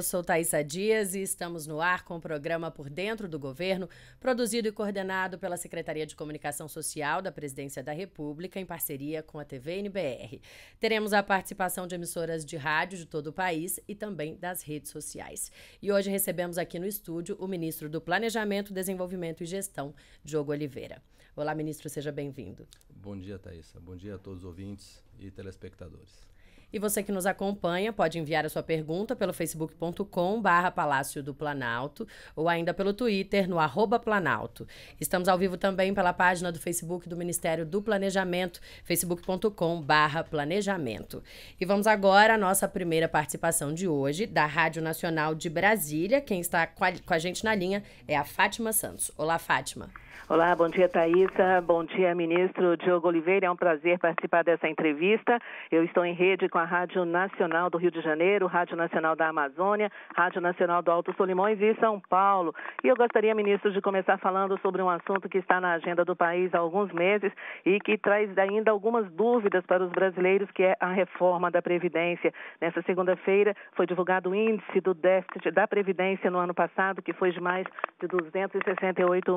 Eu sou Thaisa Dias e estamos no ar com o programa Por Dentro do Governo, produzido e coordenado pela Secretaria de Comunicação Social da Presidência da República, em parceria com a TV NBR. Teremos a participação de emissoras de rádio de todo o país e também das redes sociais. E hoje recebemos aqui no estúdio o ministro do Planejamento, Desenvolvimento e Gestão, Diogo Oliveira. Olá, ministro, seja bem-vindo. Bom dia, Thaisa. Bom dia a todos os ouvintes e telespectadores. E você que nos acompanha pode enviar a sua pergunta pelo facebook.com barra Palácio do Planalto ou ainda pelo Twitter no arroba Planalto. Estamos ao vivo também pela página do Facebook do Ministério do Planejamento, facebook.com barra Planejamento. E vamos agora à nossa primeira participação de hoje da Rádio Nacional de Brasília. Quem está com a gente na linha é a Fátima Santos. Olá, Fátima. Olá, bom dia, Thaisa. Bom dia, ministro Diogo Oliveira. É um prazer participar dessa entrevista. Eu estou em rede com a Rádio Nacional do Rio de Janeiro, Rádio Nacional da Amazônia, Rádio Nacional do Alto Solimões e São Paulo. E eu gostaria, ministro, de começar falando sobre um assunto que está na agenda do país há alguns meses e que traz ainda algumas dúvidas para os brasileiros, que é a reforma da Previdência. Nessa segunda-feira foi divulgado o índice do déficit da Previdência no ano passado, que foi de mais de 268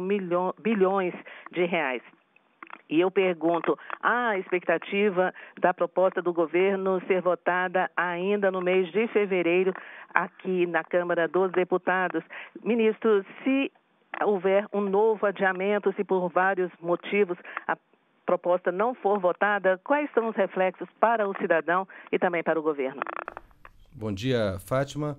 bilhões milhões de reais. E eu pergunto, há a expectativa da proposta do governo ser votada ainda no mês de fevereiro aqui na Câmara dos Deputados. Ministro, se houver um novo adiamento, se por vários motivos a proposta não for votada, quais são os reflexos para o cidadão e também para o governo? Bom dia, Fátima.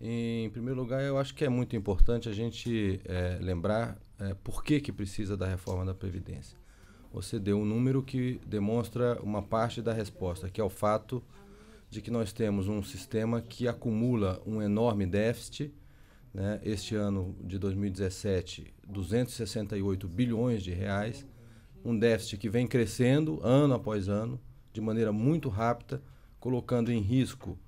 Em primeiro lugar, eu acho que é muito importante a gente é, lembrar é, por que, que precisa da reforma da Previdência. Você deu um número que demonstra uma parte da resposta, que é o fato de que nós temos um sistema que acumula um enorme déficit. Né? Este ano de 2017, 268 bilhões de reais, um déficit que vem crescendo ano após ano, de maneira muito rápida, colocando em risco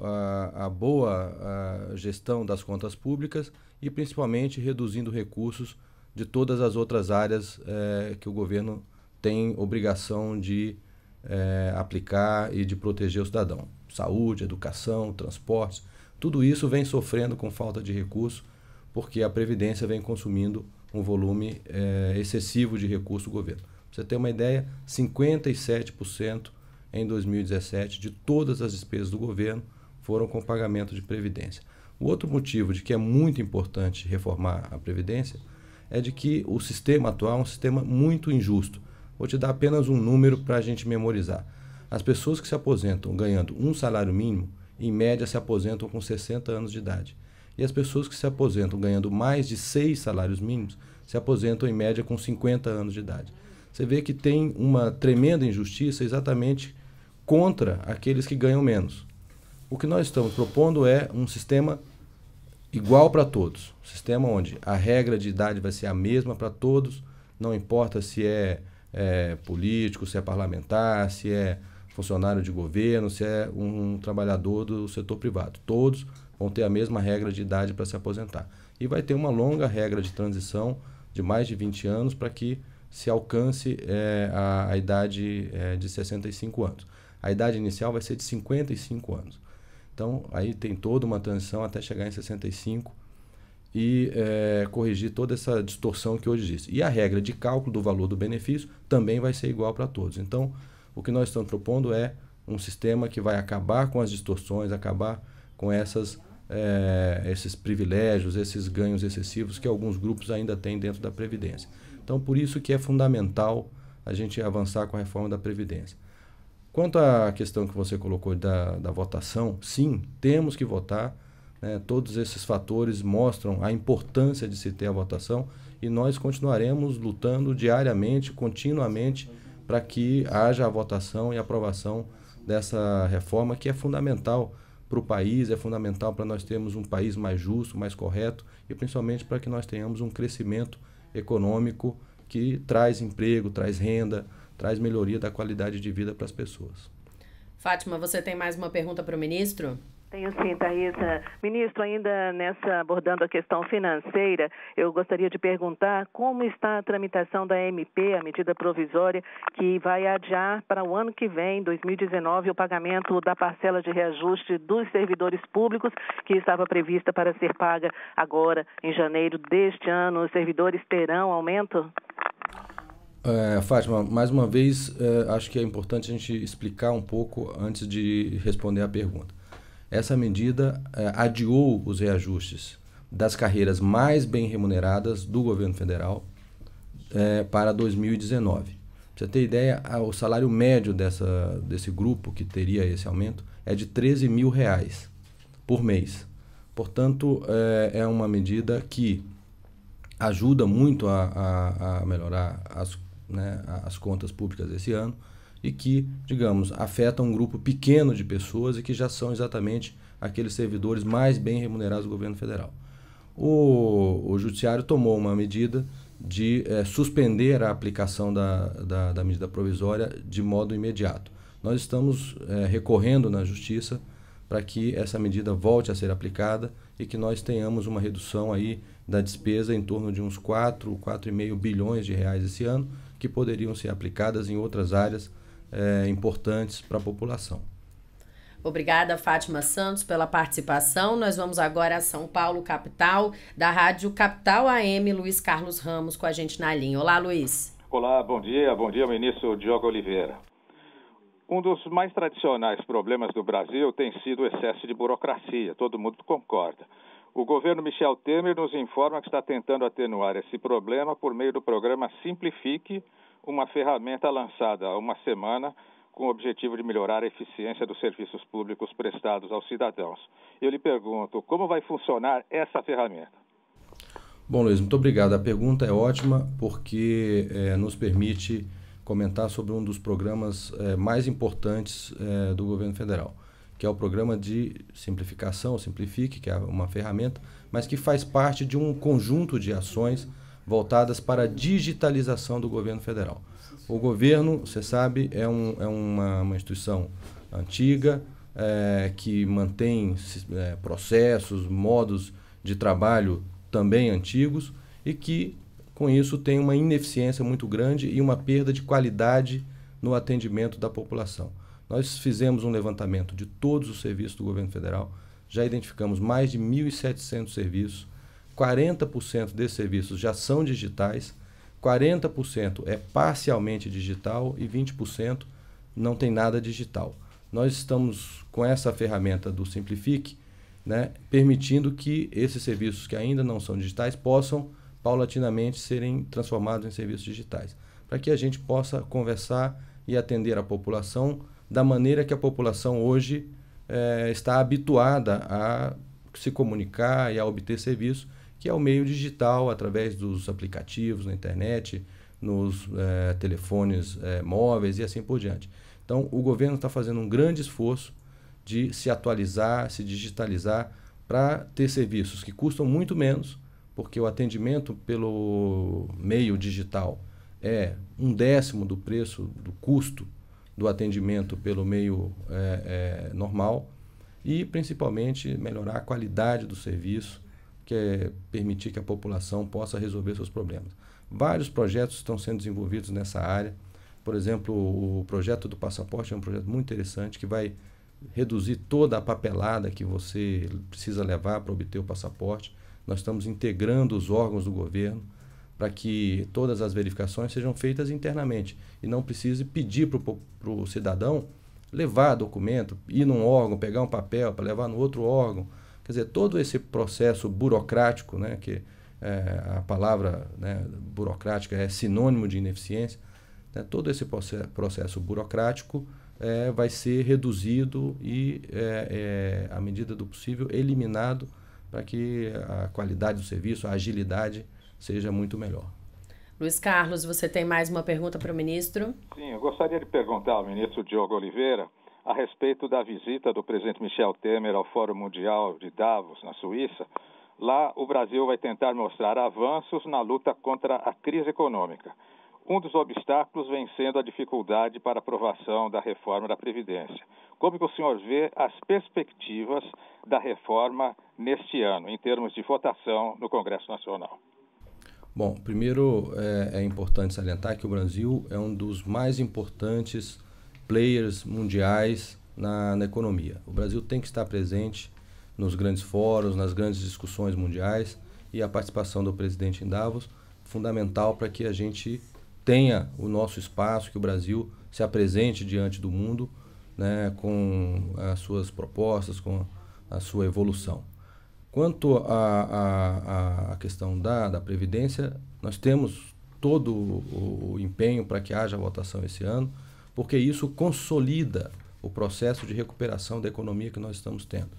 a, a boa a gestão das contas públicas e principalmente reduzindo recursos de todas as outras áreas é, que o governo tem obrigação de é, aplicar e de proteger o cidadão. Saúde, educação, transportes, tudo isso vem sofrendo com falta de recurso, porque a Previdência vem consumindo um volume é, excessivo de recurso do governo. Pra você ter uma ideia, 57% em 2017 de todas as despesas do governo foram com pagamento de Previdência. O outro motivo de que é muito importante reformar a Previdência é de que o sistema atual é um sistema muito injusto. Vou te dar apenas um número para a gente memorizar. As pessoas que se aposentam ganhando um salário mínimo, em média, se aposentam com 60 anos de idade. E as pessoas que se aposentam ganhando mais de seis salários mínimos se aposentam, em média, com 50 anos de idade. Você vê que tem uma tremenda injustiça exatamente contra aqueles que ganham menos. O que nós estamos propondo é um sistema igual para todos. Um sistema onde a regra de idade vai ser a mesma para todos, não importa se é, é, político, se é parlamentar, se é funcionário de governo, se é um, um trabalhador do setor privado. Todos vão ter a mesma regra de idade para se aposentar. E vai ter uma longa regra de transição de mais de 20 anos para que se alcance é, a, a, idade é, de 65 anos. A idade inicial vai ser de 55 anos. Então, aí tem toda uma transição até chegar em 65 e é, corrigir toda essa distorção que hoje existe. E a regra de cálculo do valor do benefício também vai ser igual para todos. Então, o que nós estamos propondo é um sistema que vai acabar com as distorções, acabar com essas, é, esses privilégios, esses ganhos excessivos que alguns grupos ainda têm dentro da Previdência. Então, por isso que é fundamental a gente avançar com a reforma da Previdência. Quanto à questão que você colocou da, da votação, sim, temos que votar. Né? Todos esses fatores mostram a importância de se ter a votação e nós continuaremos lutando diariamente, continuamente, para que haja a votação e aprovação dessa reforma que é fundamental para o país, é fundamental para nós termos um país mais justo, mais correto e principalmente para que nós tenhamos um crescimento econômico que traz emprego, traz renda, traz melhoria da qualidade de vida para as pessoas. Fátima, você tem mais uma pergunta para o ministro? Tenho sim, Thaisa. Ministro, ainda nessa, abordando a questão financeira, eu gostaria de perguntar como está a tramitação da MP, a medida provisória, que vai adiar para o ano que vem, 2019, o pagamento da parcela de reajuste dos servidores públicos, que estava prevista para ser paga agora em janeiro deste ano. Os servidores terão aumento? É, Fátima, mais uma vez, é, acho que é importante a gente explicar um pouco antes de responder a pergunta. Essa medida é, adiou os reajustes das carreiras mais bem remuneradas do governo federal é, para 2019. Pra você ter ideia, o salário médio dessa, desse grupo que teria esse aumento é de 13 mil reais por mês. Portanto, é, é uma medida que ajuda muito a, a, a melhorar as né, as contas públicas desse ano e que, digamos, afeta um grupo pequeno de pessoas e que já são exatamente aqueles servidores mais bem remunerados do governo federal. O, o Judiciário tomou uma medida de é, suspender a aplicação da, da, da, medida provisória de modo imediato. Nós estamos é, recorrendo na Justiça para que essa medida volte a ser aplicada e que nós tenhamos uma redução aí da despesa em torno de uns 4, 4,5 bilhões de reais esse ano que poderiam ser aplicadas em outras áreas é, importantes para a população. Obrigada, Fátima Santos, pela participação. Nós vamos agora a São Paulo, capital, da Rádio Capital AM, Luiz Carlos Ramos, com a gente na linha. Olá, Luiz. Olá, bom dia. Bom dia, ministro Diogo Oliveira. Um dos mais tradicionais problemas do Brasil tem sido o excesso de burocracia, todo mundo concorda. O governo Michel Temer nos informa que está tentando atenuar esse problema por meio do programa Simplifique, uma ferramenta lançada há uma semana com o objetivo de melhorar a eficiência dos serviços públicos prestados aos cidadãos. Eu lhe pergunto, como vai funcionar essa ferramenta? Bom, Luiz, muito obrigado. A pergunta é ótima porque é, nos permite comentar sobre um dos programas é, mais importantes é, do governo federal que é o programa de simplificação, Simplifique, que é uma ferramenta, mas que faz parte de um conjunto de ações voltadas para a digitalização do governo federal. O governo, você sabe, é, um, é uma, uma instituição antiga é, que mantém é, processos, modos de trabalho também antigos e que, com isso, tem uma ineficiência muito grande e uma perda de qualidade no atendimento da população. Nós fizemos um levantamento de todos os serviços do governo federal, já identificamos mais de 1.700 serviços, 40% desses serviços já são digitais, 40% é parcialmente digital e 20% não tem nada digital. Nós estamos com essa ferramenta do Simplifique, né, permitindo que esses serviços que ainda não são digitais possam paulatinamente serem transformados em serviços digitais, para que a gente possa conversar e atender a população da maneira que a população hoje é, está habituada a se comunicar e a obter serviço, que é o meio digital, através dos aplicativos na internet, nos é, telefones é, móveis e assim por diante. Então, o governo está fazendo um grande esforço de se atualizar, se digitalizar, para ter serviços que custam muito menos, porque o atendimento pelo meio digital é um décimo do preço, do custo do atendimento pelo meio é, é, normal e, principalmente, melhorar a qualidade do serviço, que é permitir que a população possa resolver seus problemas. Vários projetos estão sendo desenvolvidos nessa área. Por exemplo, o projeto do passaporte é um projeto muito interessante que vai reduzir toda a papelada que você precisa levar para obter o passaporte. Nós estamos integrando os órgãos do governo para que todas as verificações sejam feitas internamente e não precise pedir para o cidadão levar documento, ir num órgão, pegar um papel para levar no outro órgão. Quer dizer, todo esse processo burocrático, né, que é, a palavra né, burocrática é sinônimo de ineficiência, né, todo esse processo burocrático é, vai ser reduzido e, é, é à medida do possível, eliminado para que a qualidade do serviço, a agilidade seja muito melhor. Luiz Carlos, você tem mais uma pergunta para o ministro? Sim, eu gostaria de perguntar ao ministro Diogo Oliveira a respeito da visita do presidente Michel Temer ao Fórum Mundial de Davos, na Suíça. Lá, o Brasil vai tentar mostrar avanços na luta contra a crise econômica. Um dos obstáculos vem sendo a dificuldade para aprovação da reforma da Previdência. Como que o senhor vê as perspectivas da reforma neste ano, em termos de votação no Congresso Nacional? Bom, primeiro é, é, importante salientar que o Brasil é um dos mais importantes players mundiais na, na economia. O Brasil tem que estar presente nos grandes fóruns, nas grandes discussões mundiais e a participação do presidente em Davos fundamental para que a gente tenha o nosso espaço, que o Brasil se apresente diante do mundo né, com as suas propostas, com a sua evolução. Quanto à questão da, da Previdência, nós temos todo o, o empenho para que haja votação esse ano, porque isso consolida o processo de recuperação da economia que nós estamos tendo.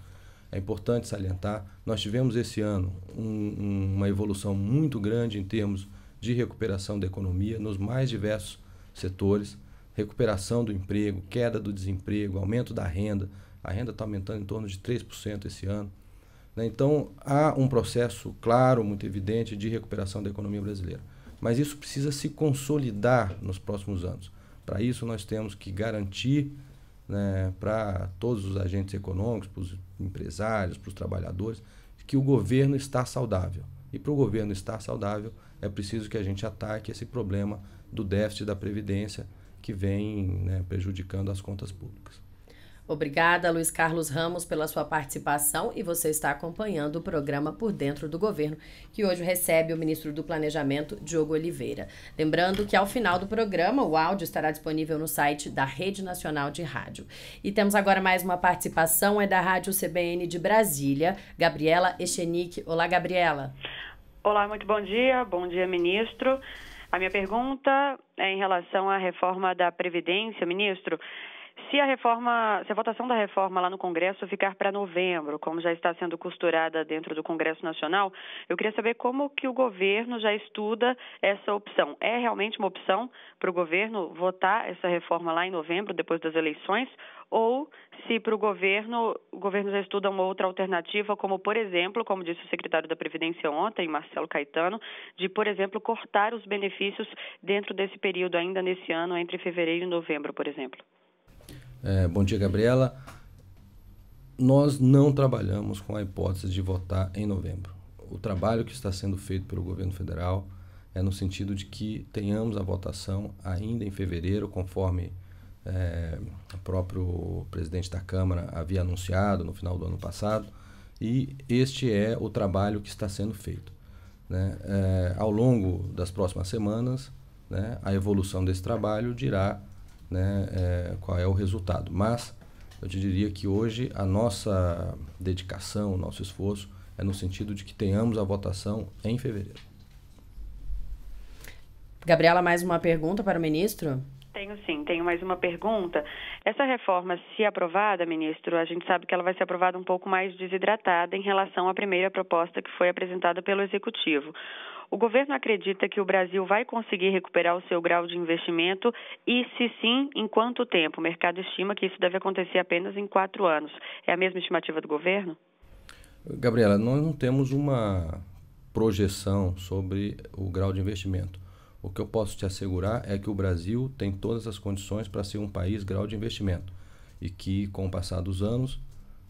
É importante salientar, nós tivemos esse ano um, um, uma evolução muito grande em termos de recuperação da economia nos mais diversos setores, recuperação do emprego, queda do desemprego, aumento da renda. A renda está aumentando em torno de 3% esse ano. Né? Então, há um processo claro, muito evidente, de recuperação da economia brasileira. Mas isso precisa se consolidar nos próximos anos. Para isso, nós temos que garantir né, para todos os agentes econômicos, para os empresários, para os trabalhadores, que o governo está saudável. E para o governo estar saudável, é preciso que a gente ataque esse problema do déficit da Previdência que vem né, prejudicando as contas públicas. Obrigada, Luiz Carlos Ramos, pela sua participação e você está acompanhando o programa Por Dentro do Governo, que hoje recebe o ministro do Planejamento, Diogo Oliveira. Lembrando que ao final do programa, o áudio estará disponível no site da Rede Nacional de Rádio. E temos agora mais uma participação, é da Rádio CBN de Brasília, Gabriela Echenique. Olá, Gabriela. Olá, muito bom dia. Bom dia, ministro. A minha pergunta é em relação à reforma da Previdência, ministro. Se a reforma, se a votação da reforma lá no Congresso ficar para novembro, como já está sendo costurada dentro do Congresso Nacional, eu queria saber como que o governo já estuda essa opção. É realmente uma opção para o governo votar essa reforma lá em novembro, depois das eleições, ou se para o governo, o governo já estuda uma outra alternativa, como por exemplo, como disse o secretário da Previdência ontem, Marcelo Caetano, de por exemplo cortar os benefícios dentro desse período ainda nesse ano entre fevereiro e novembro, por exemplo. É, bom dia, Gabriela. Nós não trabalhamos com a hipótese de votar em novembro. O trabalho que está sendo feito pelo governo federal é no sentido de que tenhamos a votação ainda em fevereiro, conforme é, o próprio presidente da Câmara havia anunciado no final do ano passado, e este é o trabalho que está sendo feito. Né? É, ao longo das próximas semanas, né, a evolução desse trabalho dirá né, é, qual é o resultado. Mas eu te diria que hoje a nossa dedicação, o nosso esforço é no sentido de que tenhamos a votação em fevereiro. Gabriela, mais uma pergunta para o ministro? Tenho sim, tenho mais uma pergunta. Essa reforma, se aprovada, ministro, a gente sabe que ela vai ser aprovada um pouco mais desidratada em relação à primeira proposta que foi apresentada pelo Executivo. O governo acredita que o Brasil vai conseguir recuperar o seu grau de investimento e, se sim, em quanto tempo? O mercado estima que isso deve acontecer apenas em quatro anos. É a mesma estimativa do governo? Gabriela, nós não temos uma projeção sobre o grau de investimento. O que eu posso te assegurar é que o Brasil tem todas as condições para ser um país grau de investimento e que, com o passar dos anos,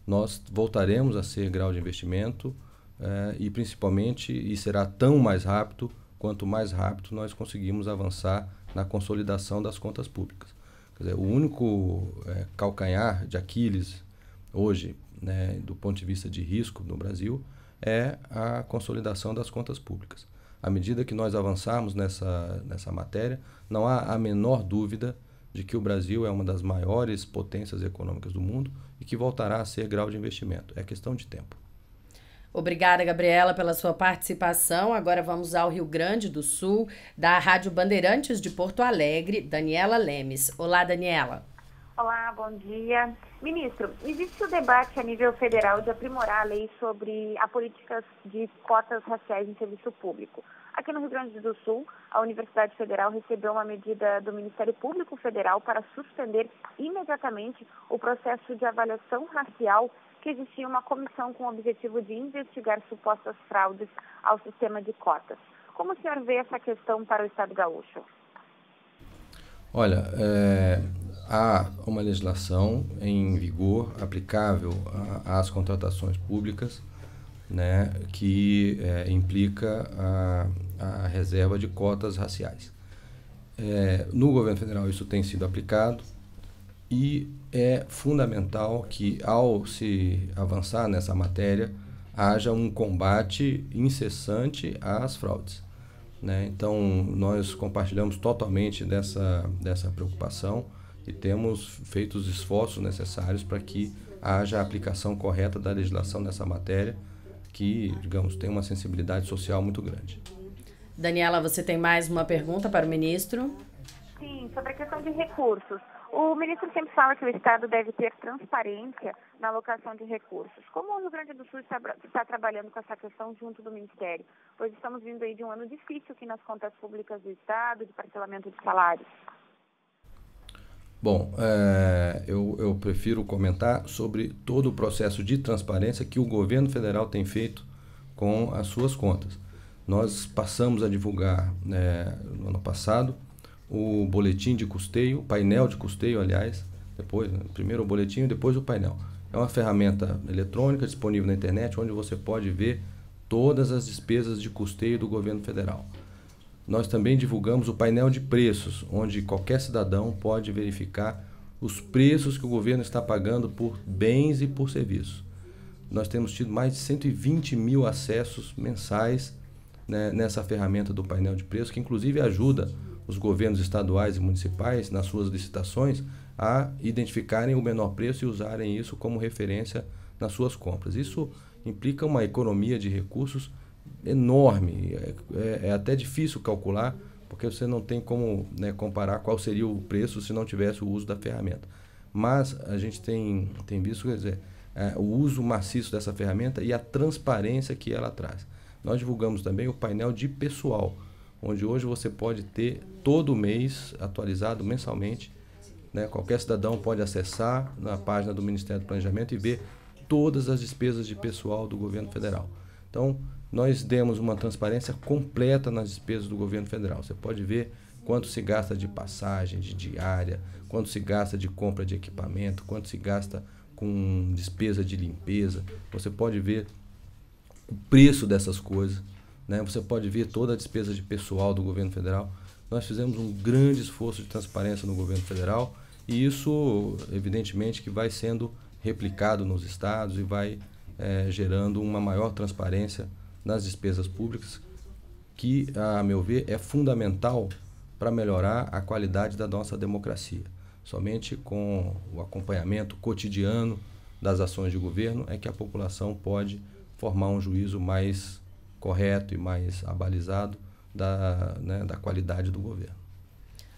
nós voltaremos a ser grau de investimento eh, e principalmente, e será tão mais rápido quanto mais rápido nós conseguimos avançar na consolidação das contas públicas. Quer dizer, o único eh, calcanhar de Aquiles hoje, né, do ponto de vista de risco no Brasil, é a consolidação das contas públicas. À medida que nós avançarmos nessa, nessa matéria, não há a menor dúvida de que o Brasil é uma das maiores potências econômicas do mundo e que voltará a ser grau de investimento. É questão de tempo. Obrigada, Gabriela, pela sua participação. Agora vamos ao Rio Grande do Sul, da Rádio Bandeirantes de Porto Alegre, Daniela Lemes. Olá, Daniela. Olá, bom dia. Ministro, existe o debate a nível federal de aprimorar a lei sobre a política de cotas raciais em serviço público. Aqui no Rio Grande do Sul, a Universidade Federal recebeu uma medida do Ministério Público Federal para suspender imediatamente o processo de avaliação racial que existia uma comissão com o objetivo de investigar supostas fraudes ao sistema de cotas. Como o senhor vê essa questão para o Estado gaúcho? Olha, é, há uma legislação em vigor aplicável às contratações públicas, né, que é, implica a, a, reserva de cotas raciais. É, no governo federal isso tem sido aplicado e é fundamental que, ao se avançar nessa matéria, haja um combate incessante às fraudes. Né? Então, nós compartilhamos totalmente dessa, dessa preocupação e temos feito os esforços necessários para que haja a aplicação correta da legislação nessa matéria, que, digamos, tem uma sensibilidade social muito grande. Daniela, você tem mais uma pergunta para o ministro? Sim, sobre a questão de recursos. O ministro sempre fala que o Estado deve ter transparência na alocação de recursos. Como o Rio Grande do Sul está, está, trabalhando com essa questão junto do Ministério? Pois estamos vindo aí de um ano difícil aqui nas contas públicas do Estado, de parcelamento de salários. Bom, é, eu, eu prefiro comentar sobre todo o processo de transparência que o governo federal tem feito com as suas contas. Nós passamos a divulgar é, no ano passado o boletim de custeio, painel de custeio, aliás, depois, né? primeiro o boletim e depois o painel. É uma ferramenta eletrônica disponível na internet onde você pode ver todas as despesas de custeio do governo federal. Nós também divulgamos o painel de preços, onde qualquer cidadão pode verificar os preços que o governo está pagando por bens e por serviços. Nós temos tido mais de 120 mil acessos mensais né, nessa ferramenta do painel de preços, que inclusive ajuda os governos estaduais e municipais, nas suas licitações, a identificarem o menor preço e usarem isso como referência nas suas compras. Isso implica uma economia de recursos enorme, é, é, é até difícil calcular, porque você não tem como né, comparar qual seria o preço se não tivesse o uso da ferramenta. Mas a gente tem, tem visto, quer dizer, é, o uso maciço dessa ferramenta e a transparência que ela traz. Nós divulgamos também o painel de pessoal, onde hoje você pode ter todo mês atualizado mensalmente. Né? Qualquer cidadão pode acessar na página do Ministério do Planejamento e ver todas as despesas de pessoal do governo federal. Então, nós demos uma transparência completa nas despesas do governo federal. Você pode ver quanto se gasta de passagem, de diária, quanto se gasta de compra de equipamento, quanto se gasta com despesa de limpeza. Você pode ver o preço dessas coisas. Né? Você pode ver toda a despesa de pessoal do governo federal. Nós fizemos um grande esforço de transparência no governo federal e isso, evidentemente, que vai sendo replicado nos estados e vai é, gerando uma maior transparência nas despesas públicas, que, a meu ver, é fundamental para melhorar a qualidade da nossa democracia. Somente com o acompanhamento cotidiano das ações de governo é que a população pode formar um juízo mais correto e mais abalizado da, né, da qualidade do governo.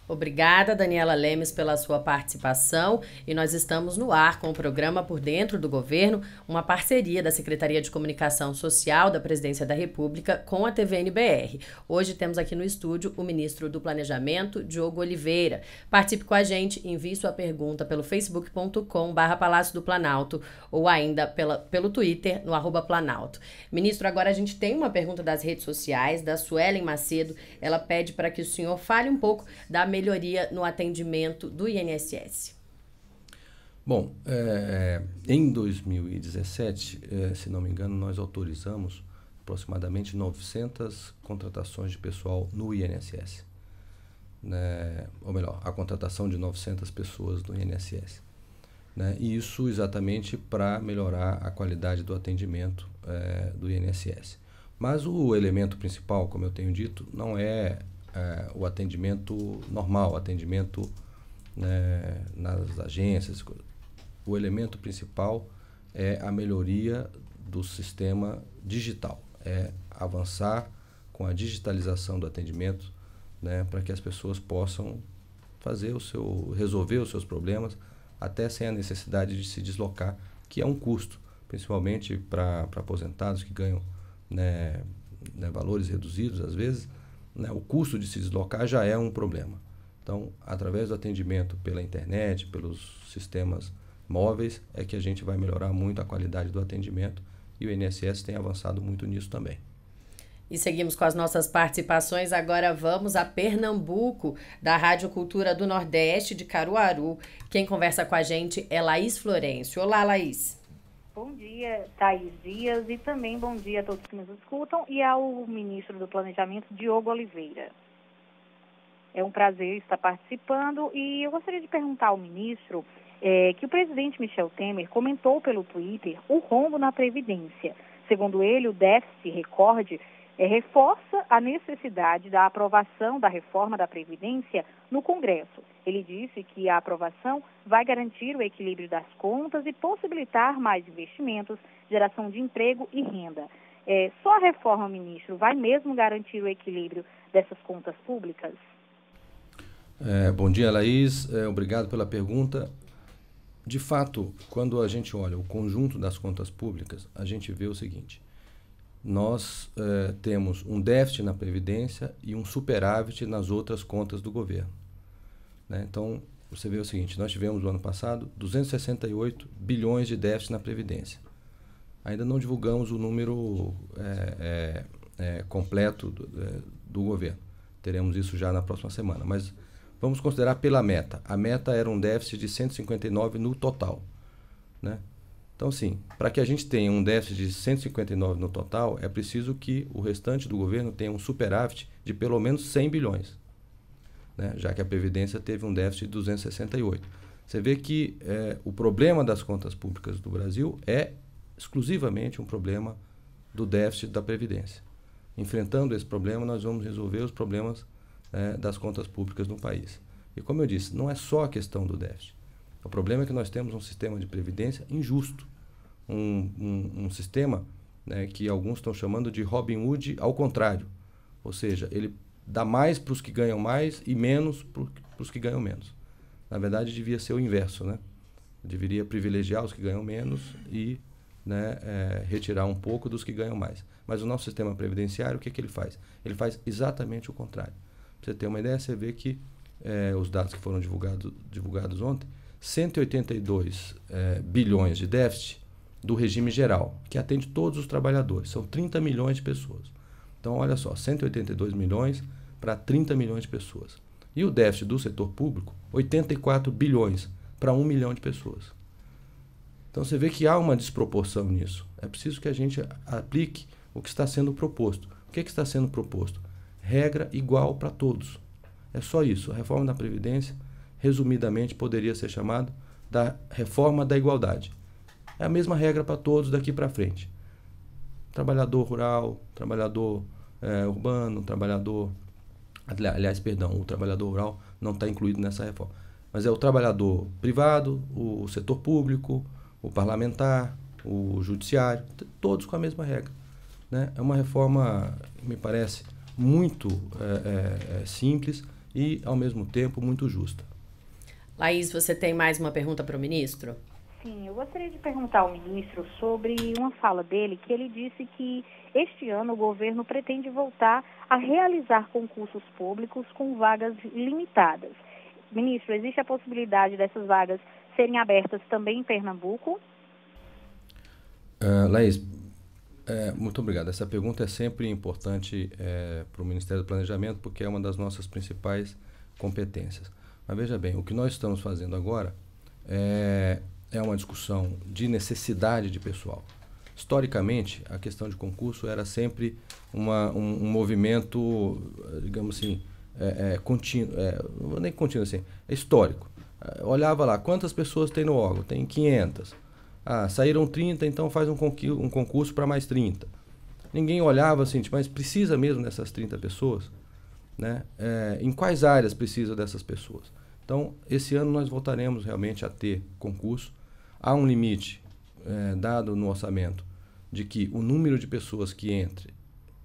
Obrigada, Daniela Lemes, pela sua participação. E nós estamos no ar com o programa Por Dentro do Governo, uma parceria da Secretaria de Comunicação Social da Presidência da República com a TVNBR. Hoje temos aqui no estúdio o ministro do Planejamento, Diogo Oliveira. Participe com a gente, envie sua pergunta pelo facebookcom Palácio do Planalto ou ainda pela, pelo Twitter, no arroba Planalto. Ministro, agora a gente tem uma pergunta das redes sociais, da Suelen Macedo. Ela pede para que o senhor fale um pouco da melhoria no atendimento do INSS? Bom, é, é em 2017, é, se não me engano, nós autorizamos aproximadamente 900 contratações de pessoal no INSS. Né? Ou melhor, a contratação de 900 pessoas no INSS. Né? E isso exatamente para melhorar a qualidade do atendimento é, do INSS. Mas o elemento principal, como eu tenho dito, não é é, o atendimento normal, atendimento né, nas agências. O elemento principal é a melhoria do sistema digital, é avançar com a digitalização do atendimento, né, para que as pessoas possam fazer o seu resolver os seus problemas até sem a necessidade de se deslocar, que é um custo, principalmente para aposentados que ganham né, né, valores reduzidos às vezes né, o custo de se deslocar já é um problema. Então, através do atendimento pela internet, pelos sistemas móveis, é que a gente vai melhorar muito a qualidade do atendimento e o INSS tem avançado muito nisso também. E seguimos com as nossas participações. Agora vamos a Pernambuco, da Rádio Cultura do Nordeste, de Caruaru. Quem conversa com a gente é Laís Florencio. Olá, Laís. Bom dia, Thaís Dias, e também bom dia a todos que nos escutam e ao ministro do Planejamento, Diogo Oliveira. É um prazer estar participando e eu gostaria de perguntar ao ministro é, que o presidente Michel Temer comentou pelo Twitter o rombo na Previdência. Segundo ele, o déficit recorde é, reforça a necessidade da aprovação da reforma da Previdência no Congresso. Ele disse que a aprovação vai garantir o equilíbrio das contas e possibilitar mais investimentos, geração de emprego e renda. É, só a reforma, ministro, vai mesmo garantir o equilíbrio dessas contas públicas? É, bom dia, Laís. É, obrigado pela pergunta. De fato, quando a gente olha o conjunto das contas públicas, a gente vê o seguinte: nós eh, temos um déficit na Previdência e um superávit nas outras contas do governo. Né? Então, você vê o seguinte: nós tivemos no ano passado 268 bilhões de déficit na Previdência. Ainda não divulgamos o número eh, eh, completo do, do governo. Teremos isso já na próxima semana. Mas vamos considerar pela meta. A meta era um déficit de 159 no total. Né? Então, sim, para que a gente tenha um déficit de 159 no total, é preciso que o restante do governo tenha um superávit de pelo menos 100 bilhões, né? já que a Previdência teve um déficit de 268. Você vê que é, o problema das contas públicas do Brasil é exclusivamente um problema do déficit da Previdência. Enfrentando esse problema, nós vamos resolver os problemas é, das contas públicas no país. E como eu disse, não é só a questão do déficit. O problema é que nós temos um sistema de previdência injusto, um, um, um sistema né, que alguns estão chamando de Robin Hood ao contrário, ou seja, ele dá mais para os que ganham mais e menos para os que ganham menos. Na verdade, devia ser o inverso, né? Deveria privilegiar os que ganham menos e né, é, retirar um pouco dos que ganham mais. Mas o nosso sistema previdenciário, o que, é que ele faz? Ele faz exatamente o contrário. Pra você ter uma ideia, você vê que é, os dados que foram divulgado, divulgados ontem, 182 é, bilhões de déficit do regime geral, que atende todos os trabalhadores. São 30 milhões de pessoas. Então, olha só, 182 milhões para 30 milhões de pessoas. E o déficit do setor público, 84 bilhões para 1 milhão de pessoas. Então você vê que há uma desproporção nisso. É preciso que a gente aplique o que está sendo proposto. O que, é que está sendo proposto? Regra igual para todos. É só isso. A reforma da Previdência resumidamente poderia ser chamado da reforma da igualdade. É a mesma regra para todos daqui para frente. Trabalhador rural, trabalhador é, urbano, trabalhador. Aliás, perdão, o trabalhador rural não está incluído nessa reforma. Mas é o trabalhador privado, o setor público, o parlamentar, o judiciário, todos com a mesma regra. Né? É uma reforma, me parece, muito é, é, simples e, ao mesmo tempo, muito justa. Laís, você tem mais uma pergunta para o ministro? Sim, eu gostaria de perguntar ao ministro sobre uma fala dele que ele disse que este ano o governo pretende voltar a realizar concursos públicos com vagas limitadas. Ministro, existe a possibilidade dessas vagas serem abertas também em Pernambuco? Uh, Laís, é, muito obrigado. Essa pergunta é sempre importante é, para o Ministério do Planejamento, porque é uma das nossas principais competências. Mas veja bem, o que nós estamos fazendo agora é, é uma discussão de necessidade de pessoal. Historicamente, a questão de concurso era sempre uma, um, um movimento, digamos assim, é, é, contínuo, é, nem contínuo assim, é histórico. É, olhava lá, quantas pessoas tem no órgão? Tem 500. Ah, saíram 30, então faz um, um concurso para mais 30. Ninguém olhava assim, tipo, mas precisa mesmo dessas 30 pessoas? né, é, em quais áreas precisa dessas pessoas. Então, esse ano nós voltaremos realmente a ter concurso. Há um limite é, dado no orçamento de que o número de pessoas que entre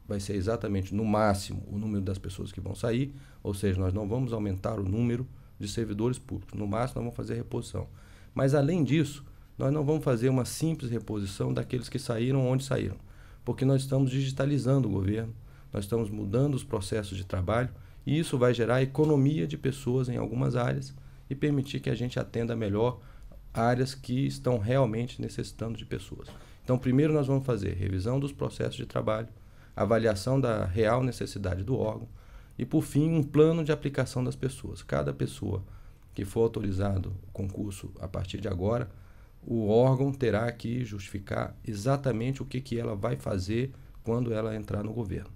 vai ser exatamente no máximo o número das pessoas que vão sair, ou seja, nós não vamos aumentar o número de servidores públicos, no máximo nós vamos fazer reposição. Mas além disso, nós não vamos fazer uma simples reposição daqueles que saíram onde saíram, porque nós estamos digitalizando o governo, nós estamos mudando os processos de trabalho e isso vai gerar economia de pessoas em algumas áreas e permitir que a gente atenda melhor áreas que estão realmente necessitando de pessoas. Então, primeiro nós vamos fazer revisão dos processos de trabalho, avaliação da real necessidade do órgão e, por fim, um plano de aplicação das pessoas. Cada pessoa que for autorizado o concurso a partir de agora, o órgão terá que justificar exatamente o que, que ela vai fazer quando ela entrar no governo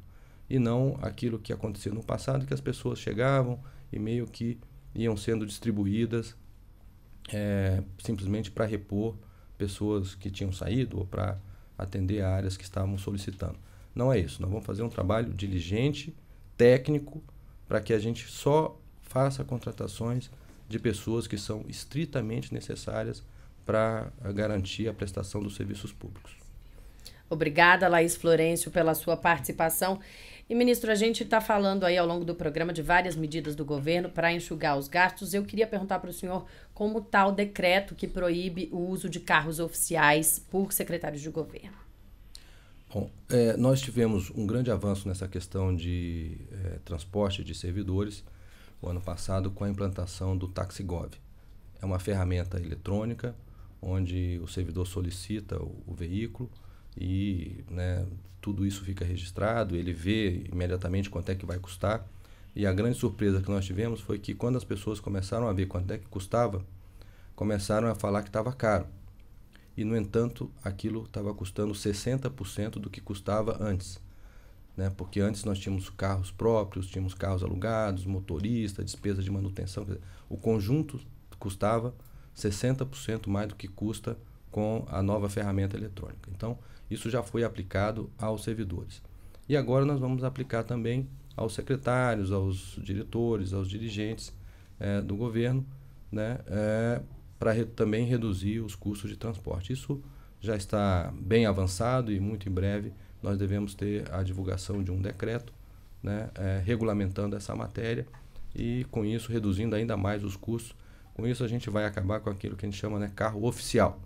e não aquilo que aconteceu no passado, que as pessoas chegavam e meio que iam sendo distribuídas é, simplesmente para repor pessoas que tinham saído ou para atender áreas que estavam solicitando. Não é isso. Nós vamos fazer um trabalho diligente, técnico, para que a gente só faça contratações de pessoas que são estritamente necessárias para garantir a prestação dos serviços públicos. Obrigada, Laís Florencio, pela sua participação. E, ministro, a gente está falando aí ao longo do programa de várias medidas do governo para enxugar os gastos. Eu queria perguntar para o senhor como está o decreto que proíbe o uso de carros oficiais por secretários de governo. Bom, é, nós tivemos um grande avanço nessa questão de é, transporte de servidores o ano passado com a implantação do TaxiGov. É uma ferramenta eletrônica onde o servidor solicita o, o veículo, e né, tudo isso fica registrado, ele vê imediatamente quanto é que vai custar. E a grande surpresa que nós tivemos foi que quando as pessoas começaram a ver quanto é que custava, começaram a falar que estava caro. E, no entanto, aquilo estava custando 60% do que custava antes. Né? Porque antes nós tínhamos carros próprios, tínhamos carros alugados, motorista, despesa de manutenção. Dizer, o conjunto custava 60% mais do que custa com a nova ferramenta eletrônica. Então, isso já foi aplicado aos servidores. E agora nós vamos aplicar também aos secretários, aos diretores, aos dirigentes é, do governo, né, é, eh, para re, também reduzir os custos de transporte. Isso já está bem avançado e muito em breve nós devemos ter a divulgação de um decreto né, é, regulamentando essa matéria e com isso reduzindo ainda mais os custos. Com isso a gente vai acabar com aquilo que a gente chama né, carro oficial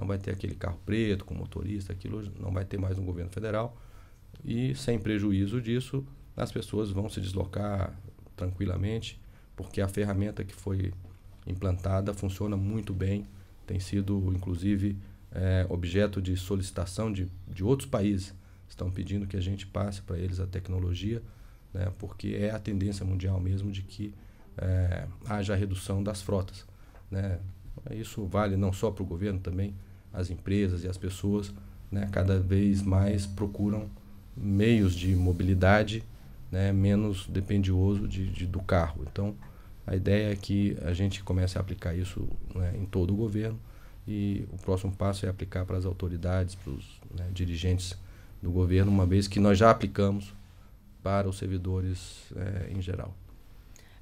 não vai ter aquele carro preto com motorista, aquilo não vai ter mais um governo federal. E sem prejuízo disso, as pessoas vão se deslocar tranquilamente, porque a ferramenta que foi implantada funciona muito bem, tem sido inclusive é, objeto de solicitação de, de outros países. Estão pedindo que a gente passe para eles a tecnologia, né, porque é a tendência mundial mesmo de que é, haja redução das frotas. Né? Isso vale não só para o governo também, as empresas e as pessoas né, cada vez mais procuram meios de mobilidade né, menos dependioso de, de, do carro. Então, a ideia é que a gente comece a aplicar isso né, em todo o governo e o próximo passo é aplicar para as autoridades, para os né, dirigentes do governo, uma vez que nós já aplicamos para os servidores é, em geral.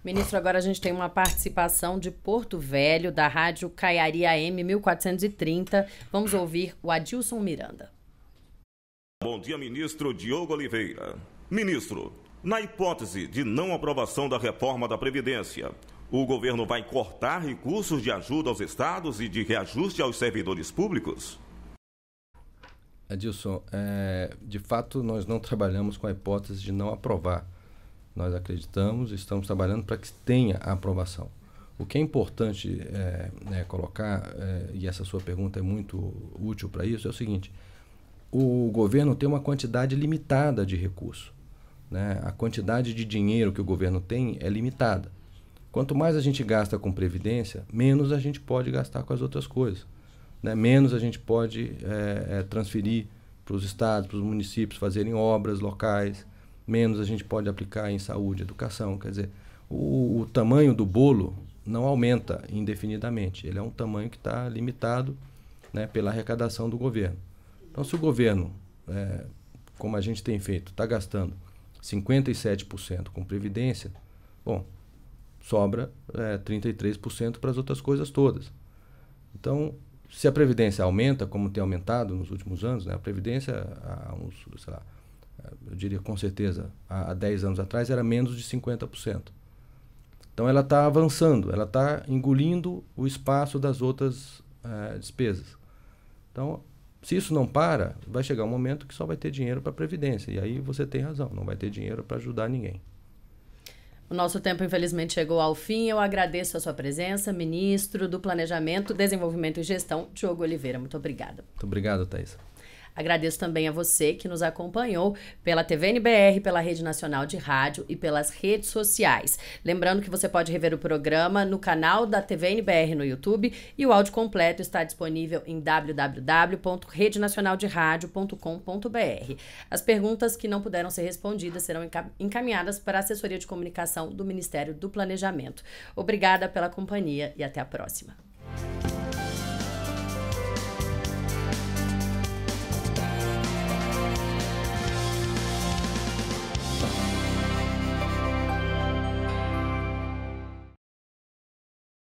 Ministro, agora a gente tem uma participação de Porto Velho, da Rádio Caiaria M 1430. Vamos ouvir o Adilson Miranda. Bom dia, ministro Diogo Oliveira. Ministro, na hipótese de não aprovação da reforma da Previdência, o governo vai cortar recursos de ajuda aos estados e de reajuste aos servidores públicos? Adilson, é, de fato nós não trabalhamos com a hipótese de não aprovar nós acreditamos, estamos trabalhando para que tenha a aprovação. O que é importante é, é, colocar, é, e essa sua pergunta é muito útil para isso, é o seguinte: o governo tem uma quantidade limitada de recursos. Né? A quantidade de dinheiro que o governo tem é limitada. Quanto mais a gente gasta com previdência, menos a gente pode gastar com as outras coisas. Né? Menos a gente pode é, é transferir para os estados, para os municípios fazerem obras locais menos a gente pode aplicar em saúde, educação. Quer dizer, o, o tamanho do bolo não aumenta indefinidamente. Ele é um tamanho que está limitado né, pela arrecadação do governo. Então, se o governo, é, como a gente tem feito, está gastando 57% com previdência, bom, sobra é, 33% para as outras coisas todas. Então, se a previdência aumenta, como tem aumentado nos últimos anos, né, a previdência há uns, sei lá, eu diria com certeza, há, há 10 anos atrás, era menos de 50%. Então ela está avançando, ela está engolindo o espaço das outras eh, despesas. Então, se isso não para, vai chegar um momento que só vai ter dinheiro para a Previdência. E aí você tem razão, não vai ter dinheiro para ajudar ninguém. O nosso tempo, infelizmente, chegou ao fim. Eu agradeço a sua presença, ministro do Planejamento, Desenvolvimento e Gestão, Diogo Oliveira. Muito obrigada. Muito obrigado, Thaisa. Agradeço também a você que nos acompanhou pela TVNBR, pela Rede Nacional de Rádio e pelas redes sociais. Lembrando que você pode rever o programa no canal da TVNBR no YouTube e o áudio completo está disponível em www.redenacionalderadio.com.br. As perguntas que não puderam ser respondidas serão encaminhadas para a assessoria de comunicação do Ministério do Planejamento. Obrigada pela companhia e até a próxima.